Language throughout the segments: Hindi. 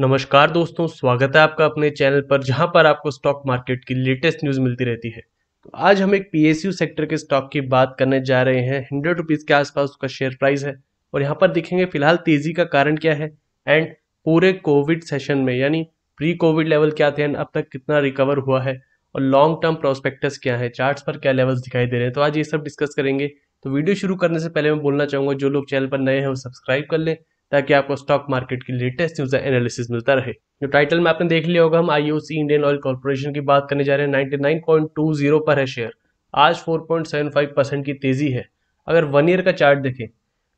नमस्कार दोस्तों स्वागत है आपका अपने चैनल पर जहां पर आपको स्टॉक मार्केट की लेटेस्ट न्यूज़ मिलती रहती है तो आज हम एक पीएसयू सेक्टर के स्टॉक की बात करने जा रहे हैं हंड्रेड रुपीज़ के आसपास उसका शेयर प्राइस है और यहाँ पर देखेंगे फिलहाल तेज़ी का कारण क्या है एंड पूरे कोविड सेशन में यानी प्री कोविड लेवल क्या थे एंड अब तक कितना रिकवर हुआ है और लॉन्ग टर्म प्रोस्पेक्टस क्या है चार्ट पर क्या लेवल्स दिखाई दे रहे हैं तो आज ये सब डिस्कस करेंगे तो वीडियो शुरू करने से पहले मैं बोलना चाहूंगा जो लोग चैनल पर नए हैं वो सब्सक्राइब कर लें ताकि आपको स्टॉक मार्केट की लेटेस्ट न्यूज एनालिसिस मिलता रहे जो टाइटल में आपने देख लिया होगा हम आईओसी इंडियन ऑयल कॉर्पोरेशन की बात करने जा रहे हैं 99.20 पर है शेयर आज 4.75 परसेंट की तेजी है अगर वन ईयर का चार्ट देखें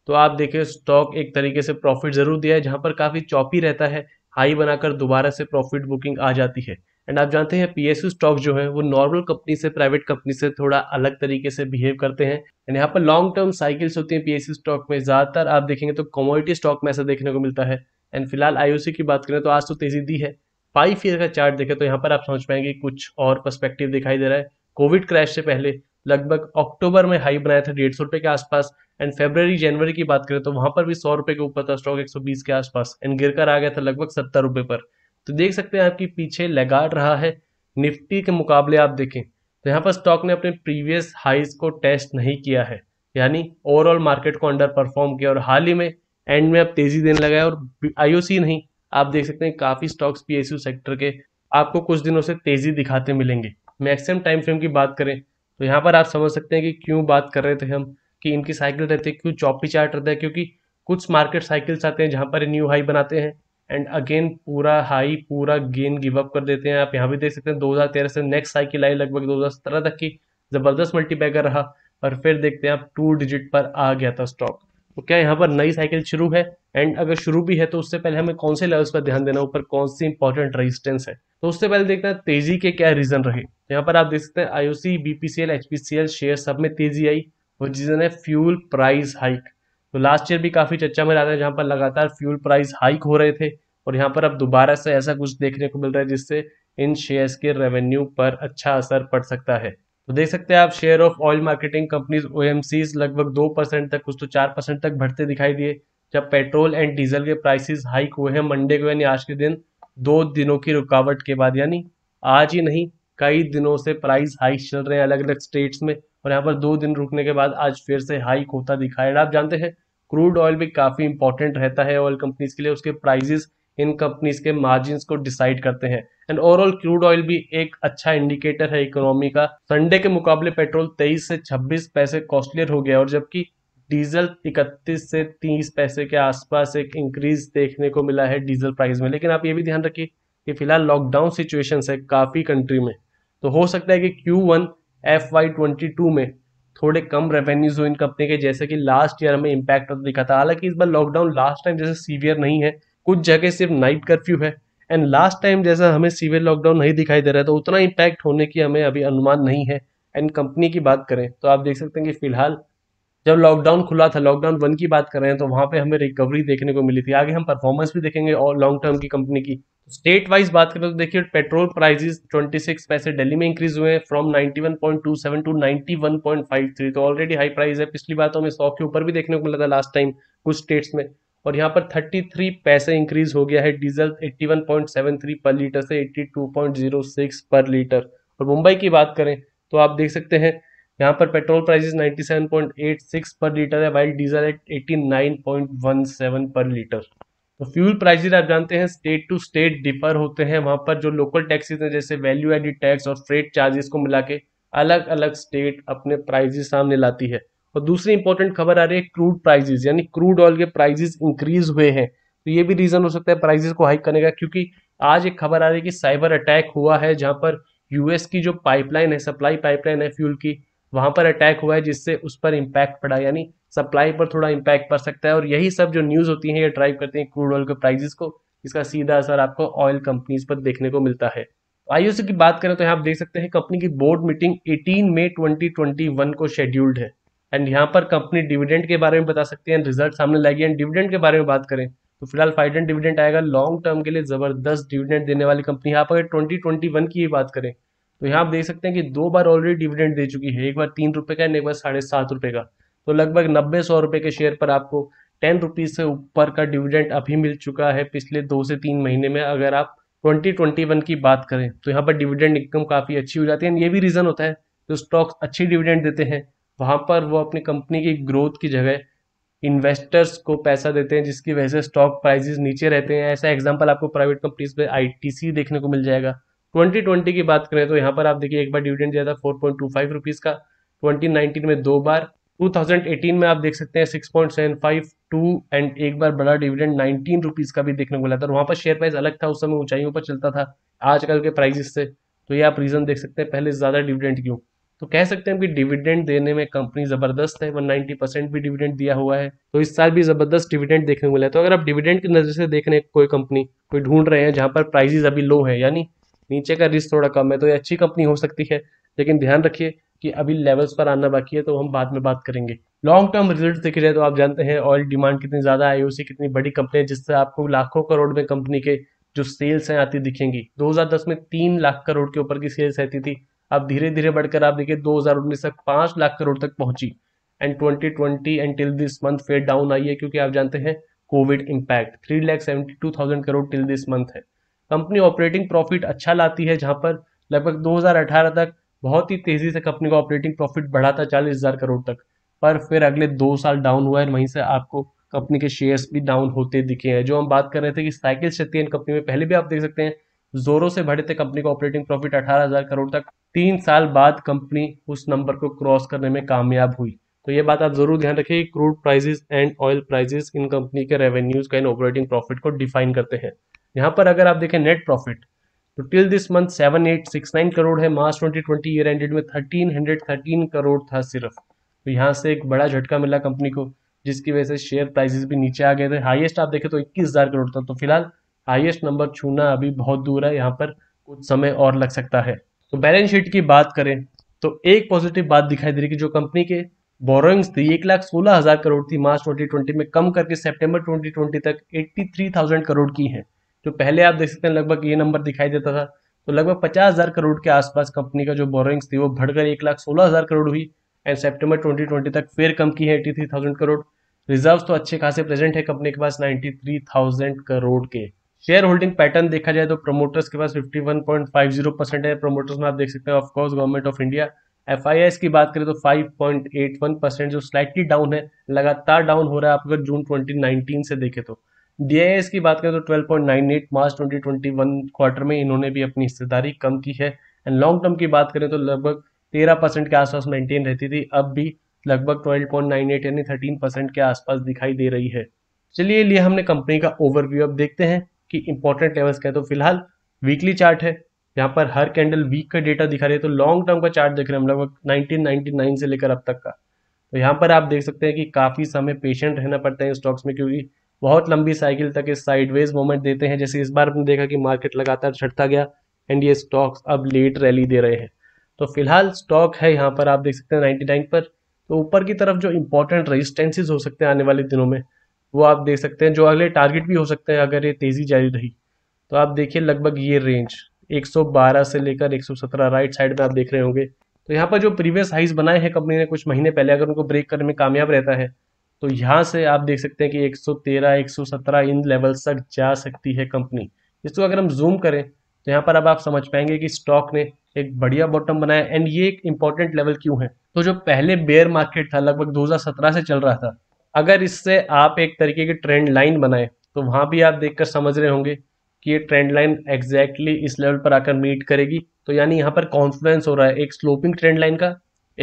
तो आप देखें स्टॉक एक तरीके से प्रॉफिट जरूर दिया है जहां पर काफ़ी चौपी रहता है हाई बनाकर दोबारा से प्रॉफिट बुकिंग आ जाती है एंड आप जानते हैं पीएसयू स्टॉक जो है वो नॉर्मल कंपनी से प्राइवेट कंपनी से थोड़ा अलग तरीके से बिहेव करते हैं एंड यहाँ पर लॉन्ग टर्म साइकिल्स होती हैं पीएसयू स्टॉक में ज़्यादातर आप देखेंगे तो कमोडिटी स्टॉक में ऐसा देखने को मिलता है एंड फिलहाल आईओसी की बात करें तो आज तो तेज़ी दी है फाइव ईयर का चार्ट देखें तो यहाँ पर आप समझ पाएंगे कुछ और पर्स्पेक्टिव दिखाई दे रहा है कोविड क्रैश से पहले लगभग अक्टूबर में हाई बनाया था डेढ़ सौ के आसपास एंड फेबररी जनवरी की बात करें तो वहां पर भी सौ रुपए के ऊपर था स्टॉक एक सौ बीस के आसपास एंड गिर कर आ गया था लगभग सत्तर रुपए पर तो देख सकते हैं आपकी पीछे लगाड़ रहा है निफ्टी के मुकाबले आप देखें तो यहाँ पर स्टॉक ने अपने प्रीवियस हाइज को टेस्ट नहीं किया है यानी ओवरऑल मार्केट को अंडर परफॉर्म किया और हाल ही में एंड में आप तेजी देने लगा है और आईओसी नहीं आप देख सकते हैं काफ़ी स्टॉक्स पीएसयू सेक्टर के आपको कुछ दिनों से तेजी दिखाते मिलेंगे मैक्सिमम टाइम फ्रेम की बात करें तो यहाँ पर आप समझ सकते हैं कि क्यों बात कर रहे थे हम कि इनकी साइकिल रहती है क्यों चौपी चार्ट रहता है क्योंकि कुछ मार्केट साइकिल्स आते हैं जहाँ पर न्यू हाई बनाते हैं एंड अगेन पूरा हाई पूरा गेन गिव अप कर देते हैं आप यहाँ भी देख सकते हैं 2013 से नेक्स्ट हाई की लाई लगभग 2017 तक की ज़बरदस्त मल्टीपैकर रहा और फिर देखते हैं आप टू डिजिट पर आ गया था स्टॉक तो क्या यहाँ पर नई साइकिल शुरू है एंड अगर शुरू भी है तो उससे पहले हमें कौन से लेवल्स पर ध्यान देना ऊपर कौन सी इंपॉर्टेंट रेजिस्टेंस है तो उससे पहले देखते हैं तेजी के क्या रीजन रहे तो यहाँ पर आप देख सकते हैं आईओसी बीपीसीएल एचपीसीएल शेयर सब में तेजी आई और रीजन है फ्यूल प्राइस हाइक लास्ट तो ईयर भी काफ़ी चर्चा में रहा था जहां पर लगातार फ्यूल प्राइस हाइक हो रहे थे और यहाँ पर अब दोबारा से ऐसा कुछ देखने को मिल रहा है जिससे इन शेयर्स के रेवेन्यू पर अच्छा असर पड़ सकता है तो देख सकते हैं आप share of oil marketing companies ओ लगभग दो परसेंट तक कुछ तो चार परसेंट तक बढ़ते दिखाई दिए जब पेट्रोल एंड डीजल के प्राइसेस हाइक हुए हैं मंडे को यानी आज के दिन दो दिनों की रुकावट के बाद यानी आज ही नहीं कई दिनों से प्राइस हाइक चल रहे हैं अलग अलग स्टेट्स में और यहाँ पर दो दिन रुकने के बाद आज फिर से हाइक होता दिखाया आप जानते हैं क्रूड ऑयल भी काफ़ी इंपॉर्टेंट रहता है ऑयल कंपनीज के लिए उसके प्राइजेस इन कंपनीज के मार्जिन को डिसाइड करते हैं एंड ओवरऑल क्रूड ऑयल भी एक अच्छा इंडिकेटर है इकोनॉमी का संडे के मुकाबले पेट्रोल 23 से 26 पैसे कॉस्टलियर हो गया और जबकि डीजल 31 से 30 पैसे के आसपास एक इंक्रीज देखने को मिला है डीजल प्राइस में लेकिन आप ये भी ध्यान रखिए कि फिलहाल लॉकडाउन सिचुएशन है काफ़ी कंट्री में तो हो सकता है कि Q one F Y twenty two में थोड़े कम रेवेन्यूज हुए इन कंपनी के जैसे कि लास्ट ईयर हमें इम्पैक्ट तो दिखा था हालांकि इस बार लॉकडाउन लास्ट टाइम जैसे सीवियर नहीं है कुछ जगह सिर्फ नाइट कर्फ्यू है एंड लास्ट टाइम जैसा हमें सीवियर लॉकडाउन नहीं दिखाई दे रहा तो उतना इम्पैक्ट होने की हमें अभी अनुमान नहीं है एंड कंपनी की बात करें तो आप देख सकते हैं कि फिलहाल जब लॉकडाउन खुला था लॉकडाउन वन की बात कर रहे हैं तो वहां पे हमें रिकवरी देखने को मिली थी आगे हम परफॉर्मेंस भी देखेंगे और लॉन्ग टर्म की कंपनी की स्टेट तो वाइज बात करें तो देखिए पेट्रोल प्राइजेस 26 पैसे दिल्ली में इंक्रीज हुए हैं फ्रॉम 91.27 टू 91.53 तो ऑलरेडी हाई प्राइस है पिछली बार तो हमें सौ के ऊपर भी देखने को मिला था लास्ट टाइम कुछ स्टेट्स में और यहाँ पर 33 पैसे इंक्रीज हो गया है डीजल 81.73 पर लीटर से 82.06 पर लीटर और मुंबई की बात करें तो आप देख सकते हैं यहाँ पर पेट्रोल प्राइसेस 97.86 पर लीटर है वाइल डीजल एट 89.17 पर लीटर तो फ्यूल प्राइसेस आप जानते हैं स्टेट टू स्टेट डिफर होते हैं वहाँ पर जो लोकल टैक्सेस हैं जैसे वैल्यू एडिड टैक्स और फ्रेट चार्जेस को मिला के अलग अलग स्टेट अपने प्राइजेस सामने लाती है और दूसरी इंपॉर्टेंट खबर आ रही है क्रूड प्राइजेस यानी क्रूड ऑयल के प्राइजेस इंक्रीज हुए हैं तो ये भी रीजन हो सकता है प्राइजेस को हाइक करने का क्योंकि आज एक खबर आ रही है कि साइबर अटैक हुआ है जहाँ पर यूएस की जो पाइपलाइन है सप्लाई पाइपलाइन है फ्यूल की वहां पर अटैक हुआ है जिससे उस पर इम्पैक्ट पड़ा यानी सप्लाई पर थोड़ा इम्पैक्ट पड़ सकता है और यही सब जो न्यूज़ होती है ये ड्राइव करते हैं क्रूड ऑयल के प्राइजेस को इसका सीधा असर आपको ऑयल कंपनीज पर देखने को मिलता है आईओसी की बात करें तो यहाँ आप देख सकते हैं कंपनी की बोर्ड मीटिंग 18 मई 2021 को शेड्यूल्ड है एंड यहाँ पर कंपनी डिविडेंड के बारे में बता सकते हैं रिजल्ट सामने लाएगी एंड डिविडेंड के बारे में बात करें तो फिलहाल फाइडेंट डिविडेंड आएगा लॉन्ग टर्म के लिए जबरदस्त डिविडेंड देने वाली कंपनी यहाँ पर ट्वेंटी की बात करें तो यहाँ आप देख सकते हैं कि दो बार ऑलरेडी डिविडेंड दे चुकी है एक बार तीन रुपये का एक बार साढ़े सात रुपये का तो लगभग नब्बे सौ रुपये के शेयर पर आपको टेन रुपीज़ से ऊपर का डिविडेंड अभी मिल चुका है पिछले दो से तीन महीने में अगर आप ट्वेंटी ट्वेंटी वन की बात करें तो यहाँ पर डिविडेंड इनकम काफ़ी अच्छी हो जाती है ये भी रीज़न होता है जो स्टॉक्स अच्छी डिविडेंड देते हैं वहाँ पर वो अपनी कंपनी की ग्रोथ की जगह इन्वेस्टर्स को पैसा देते हैं जिसकी वजह से स्टॉक प्राइजेस नीचे रहते हैं ऐसा एग्जाम्पल आपको प्राइवेट कंपनीज में आई देखने को मिल जाएगा 2020 की बात करें तो यहाँ पर आप देखिए एक बार डिविडेंड दिया था 4.25 पॉइंट का 2019 में दो बार 2018 में आप देख सकते हैं six point seven five two and एक बार बड़ा डिविडेंड नाइनटीन रुपीज़ का भी देखने को मिला था वहां पर शेयर प्राइस अलग था उस समय ऊंचाइयों पर चलता था आजकल के प्राइजेस से तो ये आप रीज़न देख सकते हैं पहले ज़्यादा डिविडेंड क्यों तो कह सकते हैं कि डिविडेंड देने में कंपनी ज़बरदस्त है वन नाइनटी परसेंट भी डिविडेंड दिया हुआ है तो इस साल भी ज़बरदस्त डिविडेंड देखने को मिला है तो अगर आप डिविडेंड की नज़र से देख रहे हैं कोई कंपनी कोई ढूंढ रहे हैं जहां पर प्राइजेज अभी लो है यानी नीचे का रिस्क थोड़ा कम है तो ये अच्छी कंपनी हो सकती है लेकिन ध्यान रखिए कि अभी लेवल्स पर आना बाकी है तो हम बाद में बात करेंगे लॉन्ग टर्म रिजल्ट देखे जाए तो आप जानते हैं ऑयल डिमांड कितनी ज़्यादा आई उसी कितनी बड़ी कंपनी है जिससे आपको लाखों करोड़ में कंपनी के जो सेल्स हैं आती दिखेंगी 2010 में तीन लाख करोड़ के ऊपर की सेल्स रहती थी अब धीरे धीरे बढ़कर आप देखिए उन्नीस तक पांच लाख करोड़ तक पहुंची and twenty twenty and till this month fade down आई है क्योंकि आप जानते हैं covid impact three lakh seventy two thousand crore till this month है कंपनी ऑपरेटिंग प्रॉफिट अच्छा लाती है जहाँ पर लगभग 2018 तक बहुत ही तेज़ी से कंपनी का ऑपरेटिंग प्रॉफिट बढ़ा था चालीस हज़ार करोड़ तक पर फिर अगले दो साल डाउन हुआ है वहीं से आपको कंपनी के शेयर्स भी डाउन होते दिखे हैं जो हम बात कर रहे थे कि साइकिल क्षतियन कंपनी में पहले भी आप देख सकते हैं जोरों से बढ़े थे कंपनी का ऑपरेटिंग प्रॉफिट 18,000 करोड़ तक तीन साल बाद कंपनी उस नंबर को क्रॉस करने में कामयाब हुई तो ये बात आप जरूर ध्यान रखें crude prices and oil prices इन कंपनी के रेवेन्यूज का इन ऑपरेटिंग प्रॉफिट को डिफाइन करते हैं यहाँ पर अगर आप देखें नेट प्रॉफिट तो till this month seven eight six nine crore है March twenty twenty year ended में थर्टीन हंड्रेड थर्टीन करोड़ था सिर्फ तो यहाँ से एक बड़ा झटका मिला कंपनी को जिसकी वजह से शेयर प्राइजेस भी नीचे आ गए थे हाईएस्ट आप देखें तो इक्कीस हज़ार करोड़ था तो फिलहाल हाईएस्ट नंबर छूना अभी बहुत दूर है यहाँ पर कुछ समय और लग सकता है तो बैलेंस शीट की बात करें तो एक पॉजिटिव बात दिखाई दे रही कि जो कंपनी के बोरोइंग्स थी एक लाख सोलह हज़ार करोड़ थी मार्च ट्वेंटी ट्वेंटी में कम करके सितंबर ट्वेंटी ट्वेंटी तक एट्टी थ्री थाउजेंड करोड़ की है जो तो पहले आप देख सकते हैं लगभग ये नंबर दिखाई देता था तो लगभग पचास हज़ार करोड़ के आसपास कंपनी का जो बोरिंग्स थी वो बढ़कर एक लाख सोलह हज़ार करोड़ हुई एंड सेप्टेम्बर ट्वेंटी ट्वेंटी तक फिर कम की है eighty three thousand crore reserve तो अच्छे खासे प्रेजेंट है कंपनी के पास नाइन्टी थ्री थाउजेंड करोड़ के शेयर होल्डिंग पैटर्न देखा जाए तो प्रमोटर्स के पास fifty one point five zero percent है प्रमोटर्स में आप देख सकते हैं of course government of India F की बात करें तो 5.81 परसेंट जो स्लाइटली डाउन है लगातार डाउन हो रहा है आप अगर जून 2019 से देखें तो डीआईएस की बात करें तो 12.98 मार्च 2021 क्वार्टर में इन्होंने भी अपनी हिस्सेदारी कम की है एंड लॉन्ग टर्म की बात करें तो लगभग 13 परसेंट के आसपास मेंटेन रहती थी अब भी लगभग 12.98 यानी 13 परसेंट के आसपास दिखाई दे रही है चलिए लिए हमने कंपनी का ओवरव्यू अब देखते हैं कि इंपॉर्टेंट लेवल्स क्या तो फिलहाल वीकली चार्ट है यहाँ पर हर कैंडल वीक का डेटा दिखा रही है तो लॉन्ग टर्म का चार्ट देख रहे हैं हम लगभग नाइनटीन से लेकर अब तक का तो यहाँ पर आप देख सकते हैं कि काफ़ी समय पेशेंट रहना पड़ता है स्टॉक्स में क्योंकि बहुत लंबी साइकिल तक इस साइडवेज मोमेंट देते हैं जैसे इस बार आपने देखा कि मार्केट लगातार छटता गया एंड ये स्टॉक्स अब लेट रैली दे रहे हैं तो फिलहाल स्टॉक है यहाँ पर आप देख सकते हैं नाइन पर तो ऊपर की तरफ जो इंपॉर्टेंट रजिस्टेंसेज हो सकते हैं आने वाले दिनों में वो आप देख सकते हैं जो अगले टारगेट भी हो सकते हैं अगर ये तेज़ी जारी रही तो आप देखिए लगभग ये रेंज 112 से लेकर 117 राइट साइड में आप देख रहे होंगे तो यहाँ पर जो प्रीवियस हाइस बनाए हैं कंपनी ने कुछ महीने पहले अगर उनको ब्रेक करने में कामयाब रहता है तो यहाँ से आप देख सकते हैं कि 113, 117 इन लेवल्स तक जा सकती है कंपनी इसको अगर हम जूम करें तो यहाँ पर अब आप समझ पाएंगे कि स्टॉक ने एक बढ़िया बॉटम बनाया एंड ये एक इंपॉर्टेंट लेवल क्यों है तो जो पहले बेयर मार्केट था लगभग 2017 से चल रहा था अगर इससे आप एक तरीके की ट्रेंड लाइन बनाए तो वहां भी आप देखकर समझ रहे होंगे कि ये ट्रेंड लाइन एग्जैक्टली इस लेवल पर आकर मीट करेगी तो यानी यहाँ पर कॉन्फिडेंस हो रहा है एक स्लोपिंग ट्रेंड लाइन का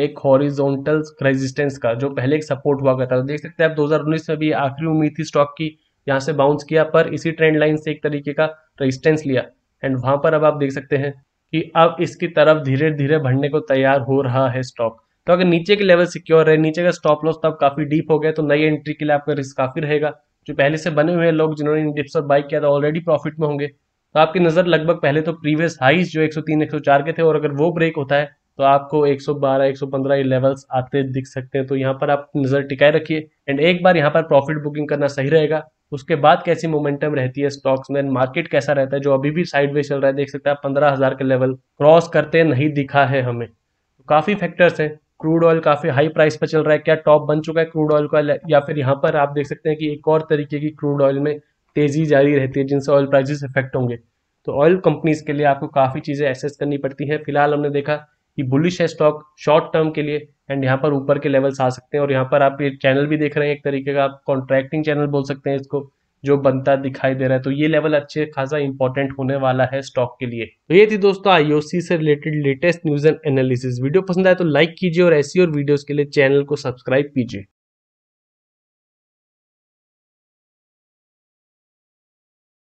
एक हॉरिजॉन्टल रेजिस्टेंस का जो पहले एक सपोर्ट हुआ करता था देख सकते हैं आप 2019 में भी आखिरी उम्मीद थी स्टॉक की यहाँ से बाउंस किया पर इसी ट्रेंड लाइन से एक तरीके का रेजिस्टेंस लिया एंड वहां पर अब आप देख सकते हैं कि अब इसकी तरफ धीरे धीरे बढ़ने को तैयार हो रहा है स्टॉक तो अगर नीचे के लेवल सिक्योर है नीचे का स्टॉप लॉस तब काफ़ी डीप हो गया तो नई एंट्री के लिए आपका रिस्क काफ़ी रहेगा जो पहले से बने हुए लोग जिन्होंने डिप्स और बाइक किया था ऑलरेडी प्रॉफिट में होंगे तो आपकी नज़र लगभग पहले तो प्रीवियस हाइज जो 103 104 के थे और अगर वो ब्रेक होता है तो आपको 112, 115 ये लेवल्स आते दिख सकते हैं तो यहाँ पर आप नज़र टिकाए रखिए एंड एक बार यहाँ पर प्रॉफिट बुकिंग करना सही रहेगा उसके बाद कैसी मोमेंटम रहती है स्टॉक्स में मार्केट कैसा रहता है जो अभी भी साइड चल रहा है देख सकते हैं पंद्रह हज़ार का लेवल क्रॉस करते नहीं दिखा है हमें तो काफ़ी फैक्टर्स हैं क्रूड ऑयल काफ़ी हाई प्राइस पर चल रहा है क्या टॉप बन चुका है क्रूड ऑयल का या फिर यहाँ पर आप देख सकते हैं कि एक और तरीके की क्रूड ऑयल में तेज़ी जारी रहती है जिनसे ऑयल प्राइजेस इफेक्ट होंगे तो ऑयल कंपनीज के लिए आपको काफ़ी चीज़ें एसेस करनी पड़ती हैं फिलहाल हमने देखा कि बुलिश है स्टॉक शॉर्ट टर्म के लिए एंड यहाँ पर ऊपर के लेवल्स आ सकते हैं और यहाँ पर आप ये चैनल भी देख रहे हैं एक तरीके का आप कॉन्ट्रैक्टिंग चैनल बोल सकते हैं इसको जो बनता दिखाई दे रहा है तो ये लेवल अच्छे खासा इंपॉर्टेंट होने वाला है स्टॉक के लिए तो ये थी दोस्तों आईओसी से related latest news and analysis video पसंद आए तो लाइक कीजिए और ऐसी और वीडियोस के लिए चैनल को सब्सक्राइब कीजिए